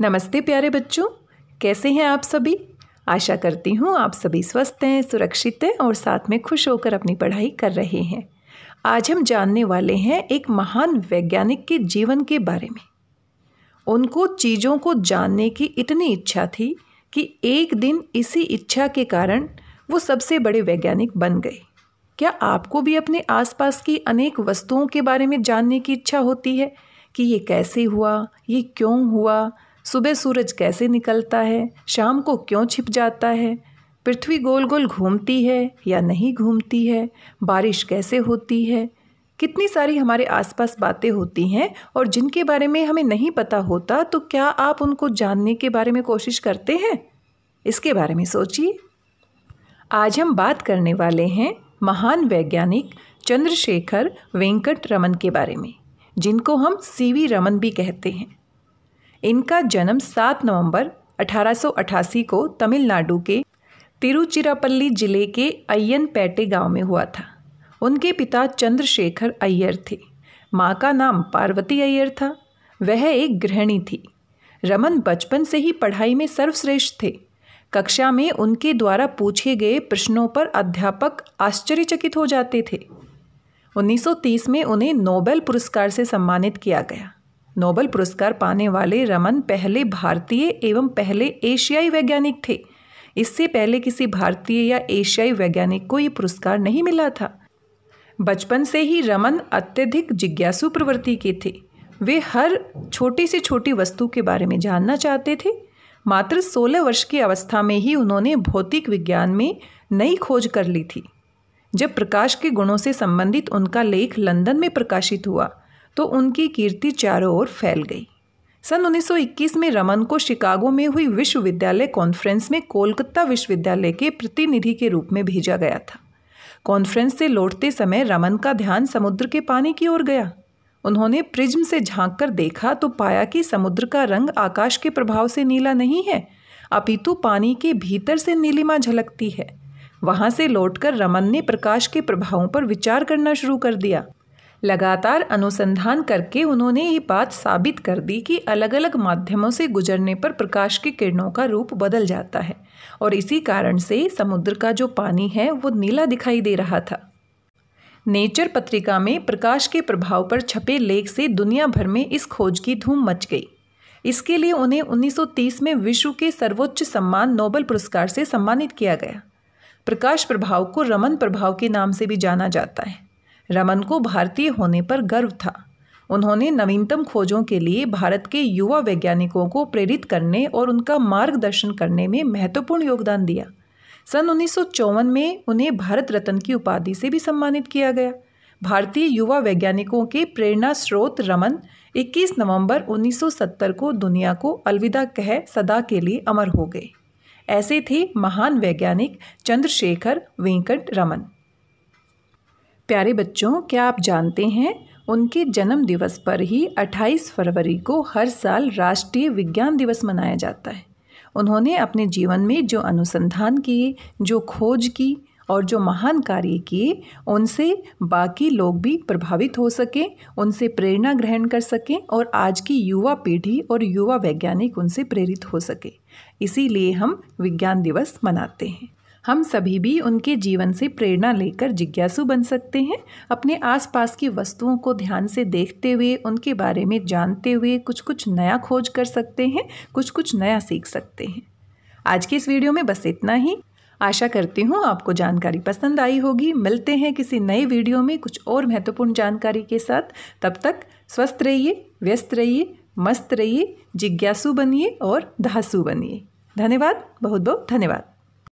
नमस्ते प्यारे बच्चों कैसे हैं आप सभी आशा करती हूँ आप सभी स्वस्थ हैं सुरक्षित हैं और साथ में खुश होकर अपनी पढ़ाई कर रहे हैं आज हम जानने वाले हैं एक महान वैज्ञानिक के जीवन के बारे में उनको चीज़ों को जानने की इतनी इच्छा थी कि एक दिन इसी इच्छा के कारण वो सबसे बड़े वैज्ञानिक बन गए क्या आपको भी अपने आसपास की अनेक वस्तुओं के बारे में जानने की इच्छा होती है कि ये कैसे हुआ ये क्यों हुआ सुबह सूरज कैसे निकलता है शाम को क्यों छिप जाता है पृथ्वी गोल गोल घूमती है या नहीं घूमती है बारिश कैसे होती है कितनी सारी हमारे आसपास बातें होती हैं और जिनके बारे में हमें नहीं पता होता तो क्या आप उनको जानने के बारे में कोशिश करते हैं इसके बारे में सोचिए आज हम बात करने वाले हैं महान वैज्ञानिक चंद्रशेखर वेंकट रमन के बारे में जिनको हम सीवी रमन भी कहते हैं इनका जन्म 7 नवंबर 1888 को तमिलनाडु के तिरुचिरापल्ली जिले के अय्यनपेटे गांव में हुआ था उनके पिता चंद्रशेखर अय्यर थे माँ का नाम पार्वती अय्यर था वह एक गृहिणी थी रमन बचपन से ही पढ़ाई में सर्वश्रेष्ठ थे कक्षा में उनके द्वारा पूछे गए प्रश्नों पर अध्यापक आश्चर्यचकित हो जाते थे 1930 में उन्हें नोबेल पुरस्कार से सम्मानित किया गया नोबल पुरस्कार पाने वाले रमन पहले भारतीय एवं पहले एशियाई वैज्ञानिक थे इससे पहले किसी भारतीय या एशियाई वैज्ञानिक को ये पुरस्कार नहीं मिला था बचपन से ही रमन अत्यधिक जिज्ञासु प्रवृत्ति के थे वे हर छोटी से छोटी वस्तु के बारे में जानना चाहते थे मात्र 16 वर्ष की अवस्था में ही उन्होंने भौतिक विज्ञान में नई खोज कर ली थी जब प्रकाश के गुणों से संबंधित उनका लेख लंदन में प्रकाशित हुआ तो उनकी कीर्ति चारों ओर फैल गई सन 1921 में रमन को शिकागो में हुई विश्वविद्यालय कॉन्फ्रेंस में कोलकाता विश्वविद्यालय के प्रतिनिधि के रूप में भेजा गया था कॉन्फ्रेंस से लौटते समय रमन का ध्यान समुद्र के पानी की ओर गया उन्होंने प्रिज्म से झांक कर देखा तो पाया कि समुद्र का रंग आकाश के प्रभाव से नीला नहीं है अपितु पानी के भीतर से नीलिमा झलकती है वहाँ से लौटकर रमन ने प्रकाश के प्रभावों पर विचार करना शुरू कर दिया लगातार अनुसंधान करके उन्होंने ये बात साबित कर दी कि अलग अलग माध्यमों से गुजरने पर प्रकाश की किरणों का रूप बदल जाता है और इसी कारण से समुद्र का जो पानी है वो नीला दिखाई दे रहा था नेचर पत्रिका में प्रकाश के प्रभाव पर छपे लेख से दुनिया भर में इस खोज की धूम मच गई इसके लिए उन्हें 1930 में विश्व के सर्वोच्च सम्मान नोबल पुरस्कार से सम्मानित किया गया प्रकाश प्रभाव को रमन प्रभाव के नाम से भी जाना जाता है रमन को भारतीय होने पर गर्व था उन्होंने नवीनतम खोजों के लिए भारत के युवा वैज्ञानिकों को प्रेरित करने और उनका मार्गदर्शन करने में महत्वपूर्ण योगदान दिया सन उन्नीस में उन्हें भारत रत्न की उपाधि से भी सम्मानित किया गया भारतीय युवा वैज्ञानिकों के प्रेरणा स्रोत रमन 21 नवंबर 1970 को दुनिया को अलविदा कह सदा के लिए अमर हो गए ऐसे थे महान वैज्ञानिक चंद्रशेखर वेंकट रमन प्यारे बच्चों क्या आप जानते हैं उनके जन्म दिवस पर ही 28 फरवरी को हर साल राष्ट्रीय विज्ञान दिवस मनाया जाता है उन्होंने अपने जीवन में जो अनुसंधान किए जो खोज की और जो महान कार्य किए उनसे बाकी लोग भी प्रभावित हो सकें उनसे प्रेरणा ग्रहण कर सकें और आज की युवा पीढ़ी और युवा वैज्ञानिक उनसे प्रेरित हो सके इसीलिए हम विज्ञान दिवस मनाते हैं हम सभी भी उनके जीवन से प्रेरणा लेकर जिज्ञासु बन सकते हैं अपने आसपास की वस्तुओं को ध्यान से देखते हुए उनके बारे में जानते हुए कुछ कुछ नया खोज कर सकते हैं कुछ कुछ नया सीख सकते हैं आज के इस वीडियो में बस इतना ही आशा करती हूँ आपको जानकारी पसंद आई होगी मिलते हैं किसी नए वीडियो में कुछ और महत्वपूर्ण जानकारी के साथ तब तक स्वस्थ रहिए व्यस्त रहिए मस्त रहिए जिज्ञासु बनिए और धासु बनिए धन्यवाद बहुत बहुत धन्यवाद